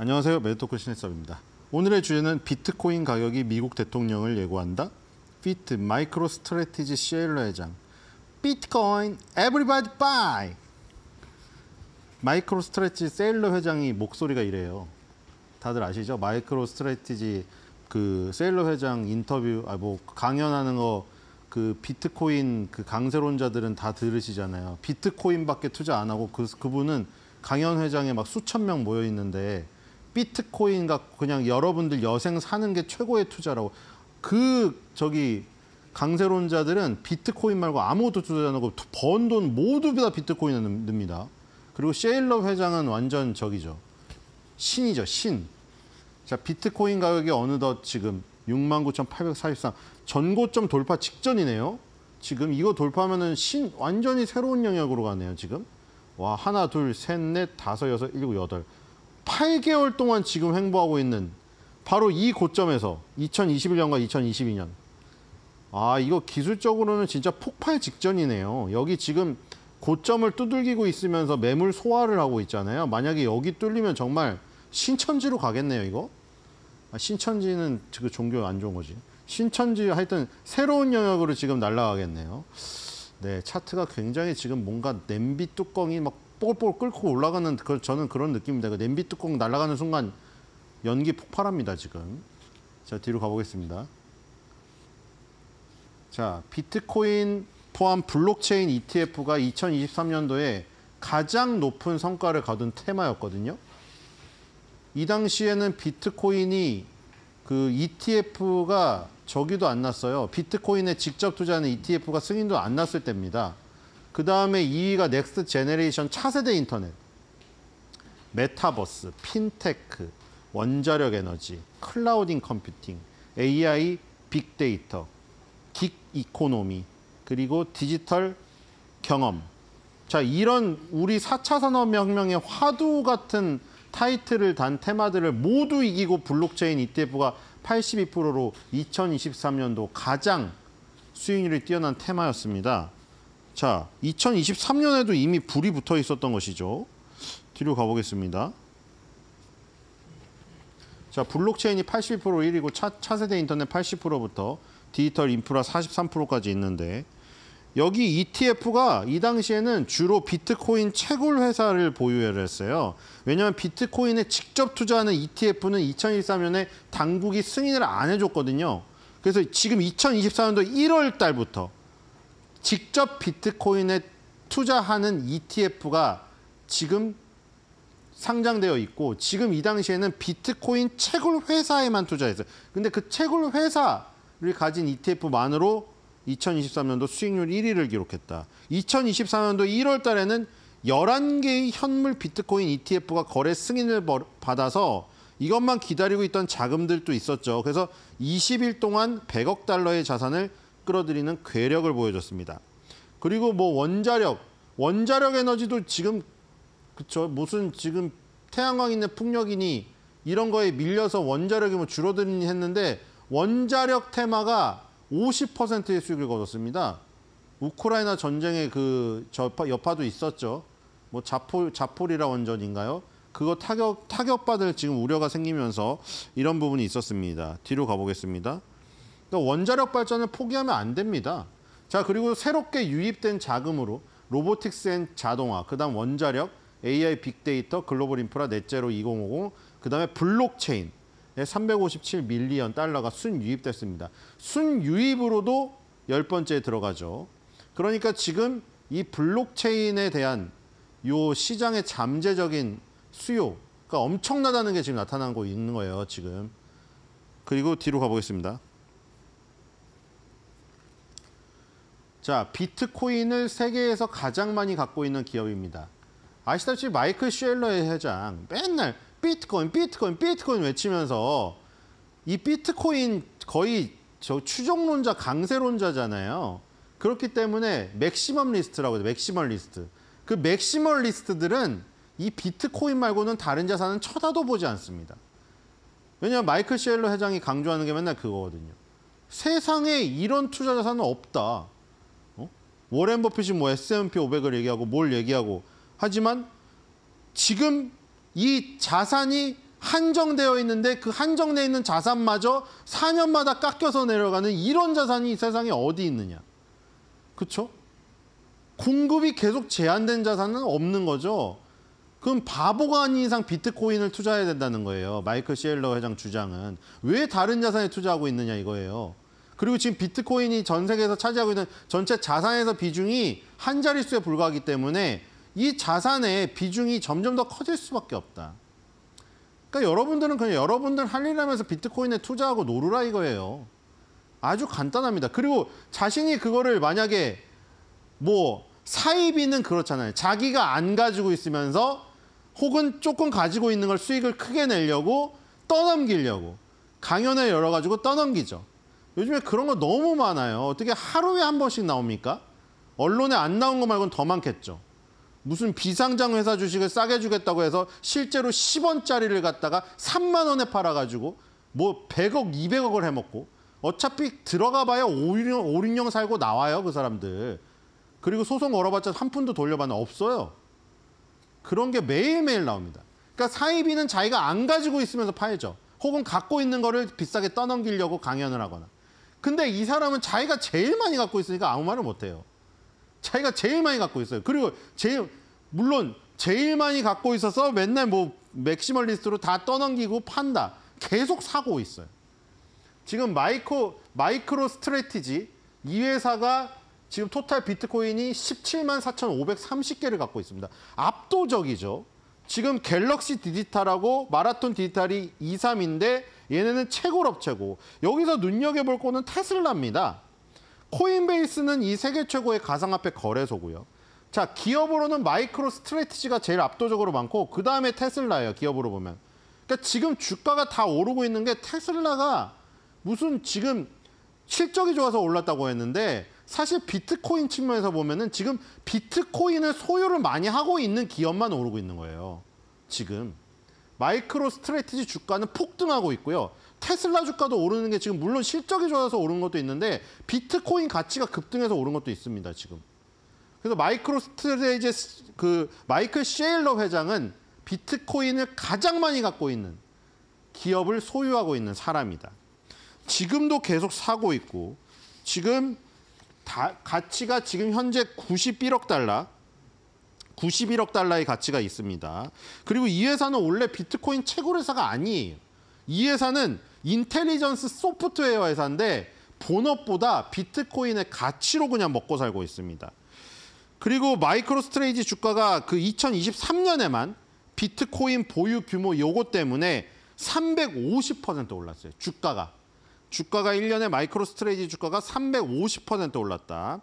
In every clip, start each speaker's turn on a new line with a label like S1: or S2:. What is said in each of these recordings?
S1: 안녕하세요. 메디토크 신혜섭입니다. 오늘의 주제는 비트코인 가격이 미국 대통령을 예고한다. 피트 마이크로 스트레티지 시엘러 회장. 비트코인 에브리바디 바이. 마이크로 스트레티지 셀러 회장이 목소리가 이래요. 다들 아시죠? 마이크로 스트레티지 그세러 회장 인터뷰 아뭐 강연하는 거 그 비트코인 그 강세론자들은 다 들으시잖아요. 비트코인밖에 투자 안 하고 그 그분은 강연 회장에 막 수천 명 모여 있는데 비트코인 갖고 그냥 여러분들 여생 사는 게 최고의 투자라고. 그 저기 강세론자들은 비트코인 말고 아무것도 투자 안 하고 번 돈 모두 다 비트코인에 넣습니다. 그리고 셰일러 회장은 완전 저기죠. 신이죠, 신. 자, 비트코인 가격이 어느덧 지금 69,843 전고점 돌파 직전이네요. 지금 이거 돌파하면은 신 완전히 새로운 영역으로 가네요, 지금. 와, 하나, 둘, 셋, 넷, 다섯, 여섯, 일곱, 여덟. 8개월 동안 지금 횡보하고 있는 바로 이 고점에서 2021년과 2022년. 아, 이거 기술적으로는 진짜 폭발 직전이네요. 여기 지금 고점을 두들기고 있으면서 매물 소화를 하고 있잖아요. 만약에 여기 뚫리면 정말 신천지로 가겠네요, 이거. 아, 신천지는 그 종교 안 좋은 거지. 신천지 하여튼 새로운 영역으로 지금 날아가겠네요. 네, 차트가 굉장히 지금 뭔가 냄비 뚜껑이 막 뽀글뽀글 끓고 올라가는 그, 저는 그런 느낌입니다. 그 냄비 뚜껑 날아가는 순간 연기 폭발합니다, 지금. 자, 뒤로 가보겠습니다. 자, 비트코인 포함 블록체인 ETF가 2023년도에 가장 높은 성과를 거둔 테마였거든요. 이 당시에는 비트코인이 그 ETF가 저기도 안 났어요. 비트코인에 직접 투자하는 ETF가 승인도 안 났을 때입니다. 그 다음에 2위가 넥스트 제네레이션 차세대 인터넷. 메타버스, 핀테크, 원자력 에너지, 클라우딩 컴퓨팅, AI, 빅데이터, 긱 이코노미, 그리고 디지털 경험. 자, 이런 우리 4차 산업혁명의 화두 같은 타이틀을 단 테마들을 모두 이기고 블록체인 ETF가 82%로 2023년도 가장 수익률이 뛰어난 테마였습니다. 자, 2023년에도 이미 불이 붙어 있었던 것이죠. 뒤로 가보겠습니다. 자, 블록체인이 81% 1위고 차, 차세대 인터넷 80%부터 디지털 인프라 43%까지 있는데 여기 ETF가 이 당시에는 주로 비트코인 채굴 회사를 보유를 했어요. 왜냐하면 비트코인에 직접 투자하는 ETF는 2013년에 당국이 승인을 안 해줬거든요. 그래서 지금 2024년도 1월 달부터 직접 비트코인에 투자하는 ETF가 지금 상장되어 있고 지금 이 당시에는 비트코인 채굴 회사에만 투자했어요. 근데 그 채굴 회사를 가진 ETF만으로 2023년도 수익률 1위를 기록했다. 2 0 2 3년도 1월 달에는 11개의 현물 비트코인 ETF가 거래 승인을 받아서 이것만 기다리고 있던 자금들도 있었죠. 그래서 20일 동안 100억 달러의 자산을 끌어들이는 괴력을 보여줬습니다. 그리고 뭐 원자력, 원자력 에너지도 지금 그쵸 무슨 지금 태양광 있는 풍력이니 이런 거에 밀려서 원자력이 뭐줄어들니 했는데 원자력 테마가 50%의 수익을 거뒀습니다. 우크라이나 전쟁의 그 저파, 여파도 있었죠. 뭐 자포 자포리라 원전인가요? 그거 타격 타격받을 지금 우려가 생기면서 이런 부분이 있었습니다. 뒤로 가보겠습니다. 그 원자력 발전을 포기하면 안 됩니다. 자 그리고 새롭게 유입된 자금으로 로보틱스 앤 자동화, 그다음 원자력, AI 빅데이터, 글로벌 인프라 넷째로 2050, 그다음에 블록체인 357 밀리언 달러가 순유입됐습니다. 순유입으로도 열번째에 들어가죠. 그러니까 지금 이 블록체인에 대한 요 시장의 잠재적인 수요가 엄청나다는 게 지금 나타난 거 있는 거예요, 지금. 그리고 뒤로 가보겠습니다. 자, 비트코인을 세계에서 가장 많이 갖고 있는 기업입니다. 아시다시피 마이클 쉘러의 회장 맨날 비트코인, 비트코인, 비트코인 외치면서 이 비트코인 거의 저 추종론자, 강세론자잖아요. 그렇기 때문에 맥시멈 리스트라고 해요. 맥시멀 리스트. 그 맥시멀 리스트들은 이 비트코인 말고는 다른 자산은 쳐다도 보지 않습니다. 왜냐하면 마이클 쉘러 회장이 강조하는 게 맨날 그거거든요. 세상에 이런 투자 자산은 없다. 워렌 버핏이 뭐 S&P 500을 얘기하고 뭘 얘기하고 하지만 지금 이 자산이 한정되어 있는데 그 한정되어 있는 자산마저 4년마다 깎여서 내려가는 이런 자산이 세상에 어디 있느냐. 그렇죠? 공급이 계속 제한된 자산은 없는 거죠. 그럼 바보가 아닌 이상 비트코인을 투자해야 된다는 거예요. 마이클 시엘러 회장 주장은. 왜 다른 자산에 투자하고 있느냐 이거예요. 그리고 지금 비트코인이 전 세계에서 차지하고 있는 전체 자산에서 비중이 한 자릿수에 불과하기 때문에 이 자산의 비중이 점점 더 커질 수밖에 없다. 그러니까 여러분들은 그냥 여러분들 할일 하면서 비트코인에 투자하고 노르라 이거예요. 아주 간단합니다. 그리고 자신이 그거를 만약에 뭐 사이비는 그렇잖아요. 자기가 안 가지고 있으면서 혹은 조금 가지고 있는 걸 수익을 크게 내려고 떠넘기려고 강연을 열어가지고 떠넘기죠. 요즘에 그런 거 너무 많아요. 어떻게 하루에 한 번씩 나옵니까? 언론에 안 나온 거 말고는 더 많겠죠. 무슨 비상장 회사 주식을 싸게 주겠다고 해서 실제로 10원짜리를 갖다가 3만 원에 팔아가지고 뭐 100억, 200억을 해먹고 어차피 들어가 봐야 5, 6년 살고 나와요, 그 사람들. 그리고 소송 걸어봤자 한 푼도 돌려받는 없어요. 그런 게 매일매일 나옵니다. 그러니까 사이비는 자기가 안 가지고 있으면서 파헤죠. 혹은 갖고 있는 거를 비싸게 떠넘기려고 강연을 하거나. 근데 이 사람은 자기가 제일 많이 갖고 있으니까 아무 말을 못해요. 자기가 제일 많이 갖고 있어요. 그리고 제일 물론 제일 많이 갖고 있어서 맨날 뭐 맥시멀리스트로 다 떠넘기고 판다. 계속 사고 있어요. 지금 마이코 마이크로 스트레티지 이 회사가 지금 토탈 비트코인이 17만 4,530개를 갖고 있습니다. 압도적이죠. 지금 갤럭시 디지털하고 마라톤 디지털이 2, 3인데 얘네는 최고업 체고 여기서 눈여겨볼 거는 테슬라입니다. 코인베이스는 이 세계 최고의 가상화폐 거래소고요. 자, 기업으로는 마이크로 스트레티지가 제일 압도적으로 많고 그 다음에 테슬라예요, 기업으로 보면. 그러니까 지금 주가가 다 오르고 있는 게 테슬라가 무슨 지금 실적이 좋아서 올랐다고 했는데 사실 비트코인 측면에서 보면은 지금 비트코인을 소유를 많이 하고 있는 기업만 오르고 있는 거예요. 지금. 마이크로 스트레티지 주가는 폭등하고 있고요. 테슬라 주가도 오르는 게 지금 물론 실적이 좋아서 오른 것도 있는데 비트코인 가치가 급등해서 오른 것도 있습니다, 지금. 그래서 마이크로 스트레티지 그 마이클 셰일러 회장은 비트코인을 가장 많이 갖고 있는 기업을 소유하고 있는 사람이다. 지금도 계속 사고 있고 지금 다, 가치가 지금 현재 91억 달러 91억 달러의 가치가 있습니다. 그리고 이 회사는 원래 비트코인 채굴 회사가 아니에요. 이 회사는 인텔리전스 소프트웨어 회사인데 본업보다 비트코인의 가치로 그냥 먹고 살고 있습니다. 그리고 마이크로스트레이지 주가가 그 2023년에만 비트코인 보유 규모 요거 때문에 350% 올랐어요. 주가가. 주가가 1년에 마이크로스트레이지 주가가 350% 올랐다.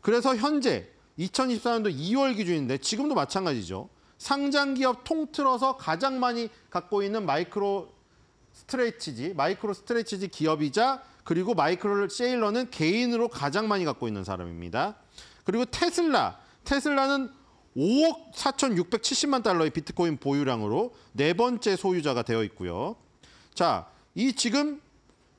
S1: 그래서 현재 2024년도 2월 기준인데 지금도 마찬가지죠. 상장 기업 통틀어서 가장 많이 갖고 있는 마이크로 스트레치지, 마이크로 스트레치지 기업이자 그리고 마이크로 세일러는 개인으로 가장 많이 갖고 있는 사람입니다. 그리고 테슬라, 테슬라는 5억 4,670만 달러의 비트코인 보유량으로 네 번째 소유자가 되어 있고요. 자, 이 지금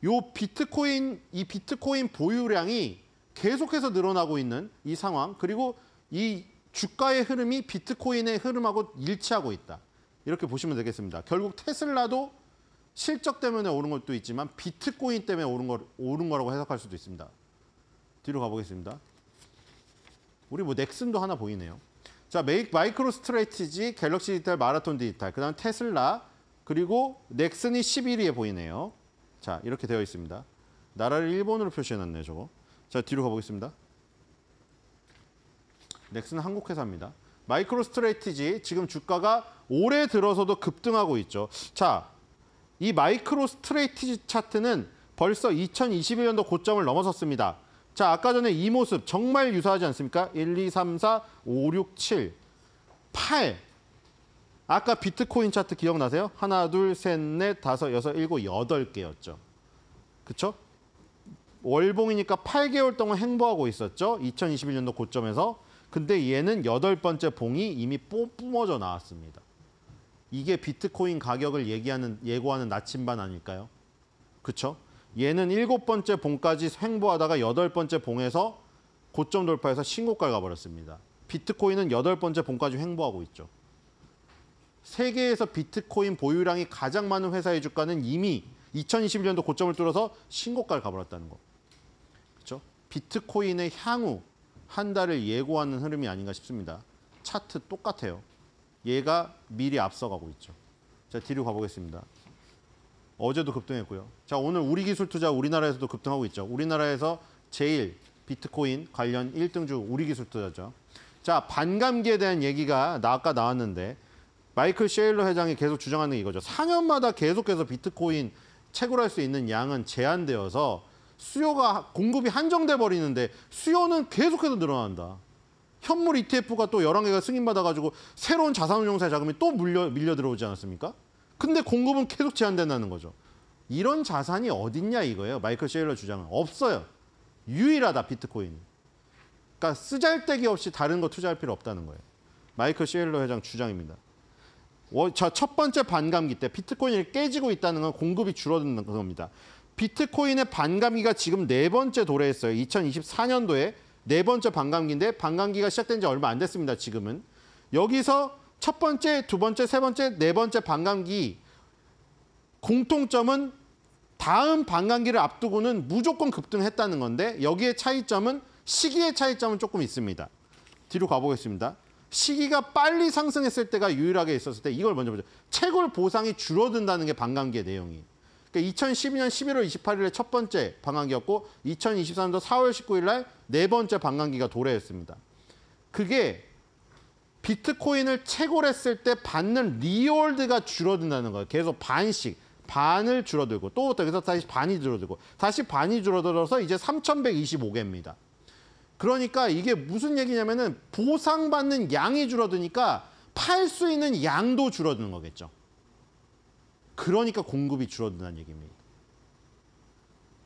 S1: 요 비트코인 이 비트코인 보유량이 계속해서 늘어나고 있는 이 상황 그리고 이 주가의 흐름이 비트코인의 흐름하고 일치하고 있다. 이렇게 보시면 되겠습니다. 결국 테슬라도 실적 때문에 오른 것도 있지만 비트코인 때문에 오른, 거, 오른 거라고 해석할 수도 있습니다. 뒤로 가보겠습니다. 우리 뭐 넥슨도 하나 보이네요. 자, 메이, 마이크로 스트레티지, 갤럭시 디지털, 마라톤 디지털, 그 다음 테슬라, 그리고 넥슨이 11위에 보이네요. 자, 이렇게 되어 있습니다. 나라를 일본으로 표시해놨네요, 저거. 자 뒤로 가보겠습니다. 넥슨 한국 회사입니다. 마이크로 스트레티지 지금 주가가 올해 들어서도 급등하고 있죠. 자, 이 마이크로 스트레티지 차트는 벌써 2021년도 고점을 넘어섰습니다. 자, 아까 전에 이 모습 정말 유사하지 않습니까? 1, 2, 3, 4, 5, 6, 7, 8. 아까 비트코인 차트 기억나세요? 하나, 둘, 셋, 넷, 다섯, 여섯, 일곱, 여덟 개였죠. 그렇죠? 월봉이니까 8개월 동안 행보하고 있었죠. 2021년도 고점에서. 근데 얘는 여덟 번째 봉이 이미 뿜어져 나왔습니다. 이게 비트코인 가격을 얘기하는 예고하는 나침반 아닐까요? 그렇죠? 얘는 일곱 번째 봉까지 횡보하다가 여덟 번째 봉에서 고점 돌파해서 신고가를 가버렸습니다. 비트코인은 여덟 번째 봉까지 횡보하고 있죠. 세계에서 비트코인 보유량이 가장 많은 회사의 주가는 이미 2021년도 고점을 뚫어서 신고가를 가버렸다는 거. 비트코인의 향후 한 달을 예고하는 흐름이 아닌가 싶습니다. 차트 똑같아요. 얘가 미리 앞서가고 있죠. 자, 뒤로 가보겠습니다. 어제도 급등했고요. 자, 오늘 우리 기술 투자 우리나라에서도 급등하고 있죠. 우리나라에서 제일 비트코인 관련 1등주 우리 기술 투자죠. 자, 반감기에 대한 얘기가 나 아까 나왔는데 마이클 셰일러 회장이 계속 주장하는 이거죠. 4년마다 계속해서 비트코인 채굴할 수 있는 양은 제한되어서 수요가 공급이 한정돼 버리는데 수요는 계속해서 늘어난다. 현물 ETF가 또 11개가 승인받아가지고 새로운 자산운용사 자금이 또 물려, 밀려 들어오지 않았습니까? 근데 공급은 계속 제한된다는 거죠. 이런 자산이 어딨냐 이거예요. 마이클 셰일러 주장은. 없어요. 유일하다, 비트코인. 그러니까 쓰잘데기 없이 다른 거 투자할 필요 없다는 거예요. 마이클 셰일러 회장 주장입니다. 자첫 번째 반감기 때 비트코인이 깨지고 있다는 건 공급이 줄어드는 겁니다. 비트코인의 반감기가 지금 네 번째 도래했어요. 2024년도에 네 번째 반감기인데 반감기가 시작된 지 얼마 안 됐습니다. 지금은. 여기서 첫 번째, 두 번째, 세 번째, 네 번째 반감기 공통점은 다음 반감기를 앞두고는 무조건 급등했다는 건데 여기에 차이점은 시기의 차이점은 조금 있습니다. 뒤로 가보겠습니다. 시기가 빨리 상승했을 때가 유일하게 있었을 때 이걸 먼저 보죠. 채굴 보상이 줄어든다는 게 반감기의 내용이. 에요 그러니까 2012년 11월 28일에 첫 번째 방한기였고 2023년도 4월 19일 날 네 번째 방한기가 도래했습니다. 그게 비트코인을 채굴했을 때 받는 리월드가 줄어든다는 거예요. 계속 반씩 반을 줄어들고 또 여기서 다시 반이 줄어들고 다시 반이 줄어들어서 이제 3,125개입니다. 그러니까 이게 무슨 얘기냐면은 보상받는 양이 줄어드니까 팔 수 있는 양도 줄어드는 거겠죠. 그러니까 공급이 줄어든다는 얘기입니다.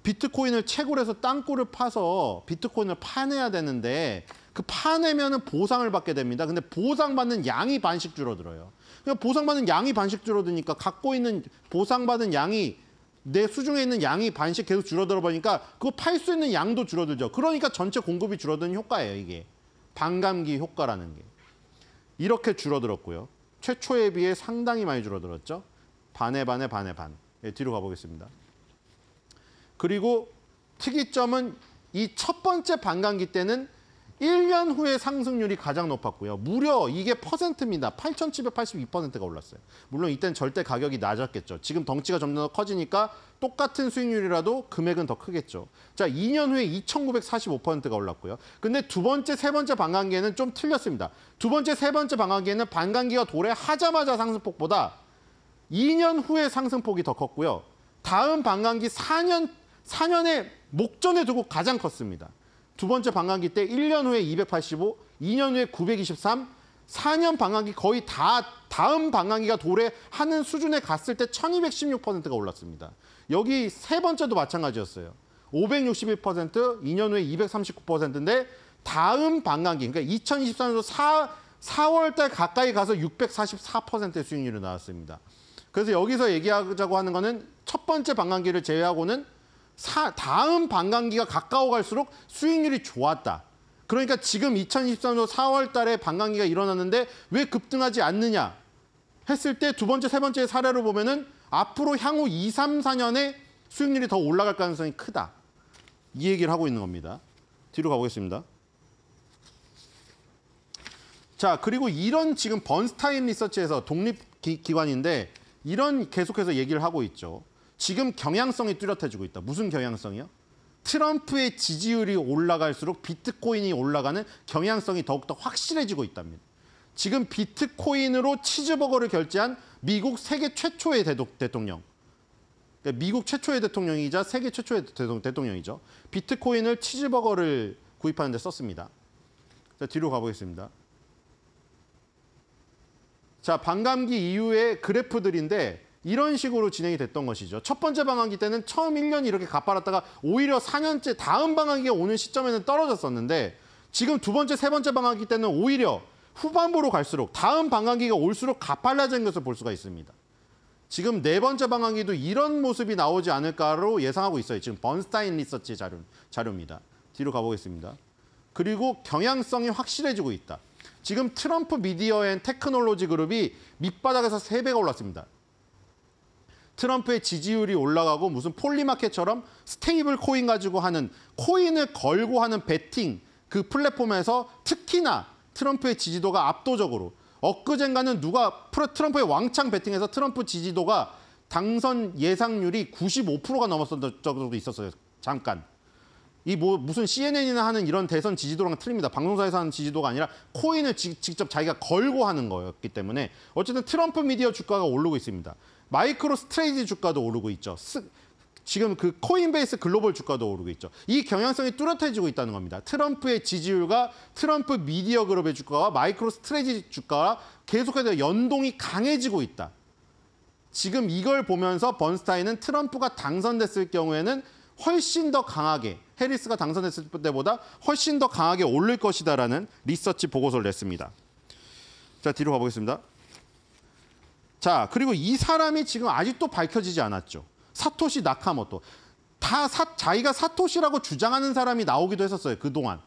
S1: 비트코인을 채굴해서 땅굴을 파서 비트코인을 파내야 되는데 그 파내면은 보상을 받게 됩니다. 근데 보상받는 양이 반씩 줄어들어요. 그냥 그러니까 보상받는 양이 반씩 줄어드니까 갖고 있는 보상받은 양이 내 수중에 있는 양이 반씩 계속 줄어들어 보니까 그거 팔 수 있는 양도 줄어들죠. 그러니까 전체 공급이 줄어드는 효과예요, 이게. 반감기 효과라는 게. 이렇게 줄어들었고요. 최초에 비해 상당히 많이 줄어들었죠. 반에 반에 반에 반. 예, 뒤로 가보겠습니다. 그리고 특이점은 이 첫 번째 반감기 때는 1년 후에 상승률이 가장 높았고요. 무려 이게 퍼센트입니다. 8,782%가 올랐어요. 물론 이때는 절대 가격이 낮았겠죠. 지금 덩치가 점점 커지니까 똑같은 수익률이라도 금액은 더 크겠죠. 자, 2년 후에 2,945%가 올랐고요. 근데 두 번째, 세 번째 반감기에는 좀 틀렸습니다. 두 번째, 세 번째 반감기에는 반감기가 도래하자마자 상승폭보다 2년 후에 상승폭이 더 컸고요. 다음 반감기 4년, 4년에 목전에 두고 가장 컸습니다. 두 번째 반감기 때 1년 후에 285, 2년 후에 923, 4년 반감기 거의 다 다음 반감기가 도래하는 수준에 갔을 때 1216%가 올랐습니다. 여기 세 번째도 마찬가지였어요. 561%, 2년 후에 239%인데 다음 반감기, 그러니까 2023년도 4, 4월달 가까이 가서 644%의 수익률이 나왔습니다. 그래서 여기서 얘기하자고 하는 거는 첫 번째 반감기를 제외하고는 사, 다음 반감기가 가까워 갈수록 수익률이 좋았다. 그러니까 지금 2023년 4월 달에 반감기가 일어났는데 왜 급등하지 않느냐 했을 때 두 번째, 세 번째 사례로 보면은 앞으로 향후 2, 3, 4년에 수익률이 더 올라갈 가능성이 크다. 이 얘기를 하고 있는 겁니다. 뒤로 가보겠습니다. 자, 그리고 이런 지금 번스타인 리서치에서 독립기관인데 이런 계속해서 얘기를 하고 있죠. 지금 경향성이 뚜렷해지고 있다. 무슨 경향성이요? 트럼프의 지지율이 올라갈수록 비트코인이 올라가는 경향성이 더욱더 확실해지고 있답니다. 지금 비트코인으로 치즈버거를 결제한 미국 세계 최초의 대통령. 대 그러니까 미국 최초의 대통령이자 세계 최초의 대통령이죠. 비트코인을 치즈버거를 구입하는 데 썼습니다. 자, 뒤로 가보겠습니다. 자, 반감기 이후의 그래프들인데 이런 식으로 진행이 됐던 것이죠. 첫 번째 방학기 때는 처음 1년 이렇게 가빨았다가 오히려 4년째 다음 방학기가 오는 시점에는 떨어졌었는데 지금 두 번째, 세 번째 방학기 때는 오히려 후반부로 갈수록 다음 방학기가 올수록 가빨라진 것을 볼 수가 있습니다. 지금 네 번째 방학기도 이런 모습이 나오지 않을까로 예상하고 있어요. 지금 번스타인 리서치 자료, 자료입니다. 뒤로 가보겠습니다. 그리고 경향성이 확실해지고 있다. 지금 트럼프 미디어 앤 테크놀로지 그룹이 밑바닥에서 3배가 올랐습니다. 트럼프의 지지율이 올라가고 무슨 폴리마켓처럼 스테이블 코인 가지고 하는 코인을 걸고 하는 베팅 그 플랫폼에서 특히나 트럼프의 지지도가 압도적으로 엊그젠가는 누가 트럼프의 왕창 베팅해서 트럼프 지지도가 당선 예상률이 95%가 넘었던 적도 있었어요. 잠깐. 이뭐 무슨 CNN이나 하는 이런 대선 지지도랑 틀립니다. 방송사에서 하는 지지도가 아니라 코인을 지, 직접 자기가 걸고 하는 거였기 때문에 어쨌든 트럼프 미디어 주가가 오르고 있습니다. 마이크로 스트레이지 주가도 오르고 있죠. 스, 지금 그 코인베이스 글로벌 주가도 오르고 있죠. 이 경향성이 뚜렷해지고 있다는 겁니다. 트럼프의 지지율과 트럼프 미디어 그룹의 주가와 마이크로 스트레지 주가와 계속해서 연동이 강해지고 있다. 지금 이걸 보면서 번스타인은 트럼프가 당선됐을 경우에는 훨씬 더 강하게 해리스가 당선됐을 때보다 훨씬 더 강하게 오를 것이다라는 리서치 보고서를 냈습니다. 자, 뒤로 가보겠습니다. 자, 그리고 이 사람이 지금 아직도 밝혀지지 않았죠. 사토시 나카모토. 다 사, 자기가 사토시라고 주장하는 사람이 나오기도 했었어요, 그동안.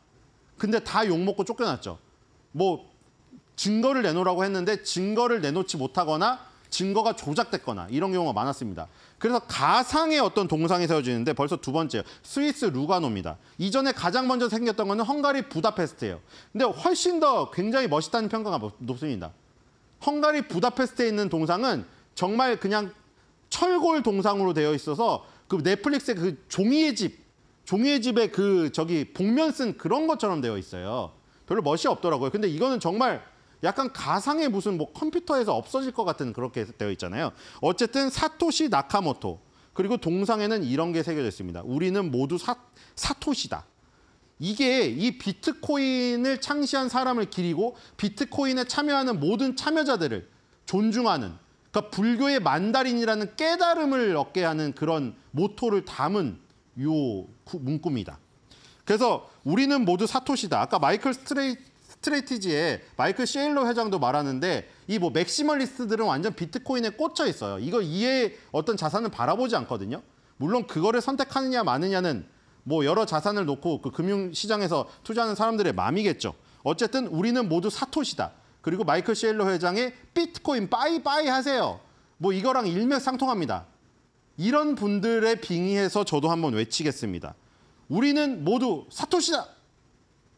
S1: 근데 다 욕먹고 쫓겨났죠. 뭐 증거를 내놓으라고 했는데 증거를 내놓지 못하거나 증거가 조작됐거나 이런 경우가 많았습니다. 그래서 가상의 어떤 동상이 세워지는데 벌써 두 번째 스위스 루가노입니다. 이전에 가장 먼저 생겼던 거는 헝가리 부다페스트예요. 근데 훨씬 더 굉장히 멋있다는 평가가 높습니다. 헝가리 부다페스트에 있는 동상은 정말 그냥 철골 동상으로 되어 있어서 그 넷플릭스의 그 종이의 집, 종이의 집에그 저기 복면 쓴 그런 것처럼 되어 있어요. 별로 멋이 없더라고요. 근데 이거는 정말 약간 가상의 무슨 뭐 컴퓨터에서 없어질 것 같은 그렇게 되어 있잖아요. 어쨌든 사토시 나카모토 그리고 동상에는 이런 게 새겨져 있습니다. 우리는 모두 사, 사토시다. 이게 이 비트코인을 창시한 사람을 기리고 비트코인에 참여하는 모든 참여자들을 존중하는 그러니까 불교의 만다린이라는 깨달음을 얻게 하는 그런 모토를 담은 요 문구입니다. 그래서 우리는 모두 사토시다. 아까 마이클 스트레이 트 스트레티지에 마이클 시일로 회장도 말하는데 이 뭐 맥시멀리스트들은 완전 비트코인에 꽂혀 있어요. 이거 이해 어떤 자산을 바라보지 않거든요. 물론 그거를 선택하느냐 마느냐는 뭐 여러 자산을 놓고 그 금융시장에서 투자하는 사람들의 마음이겠죠. 어쨌든 우리는 모두 사토시다. 그리고 마이클 시일로 회장의 비트코인 빠이 빠이 하세요. 뭐 이거랑 일맥상통합니다. 이런 분들의 빙의해서 저도 한번 외치겠습니다. 우리는 모두 사토시다.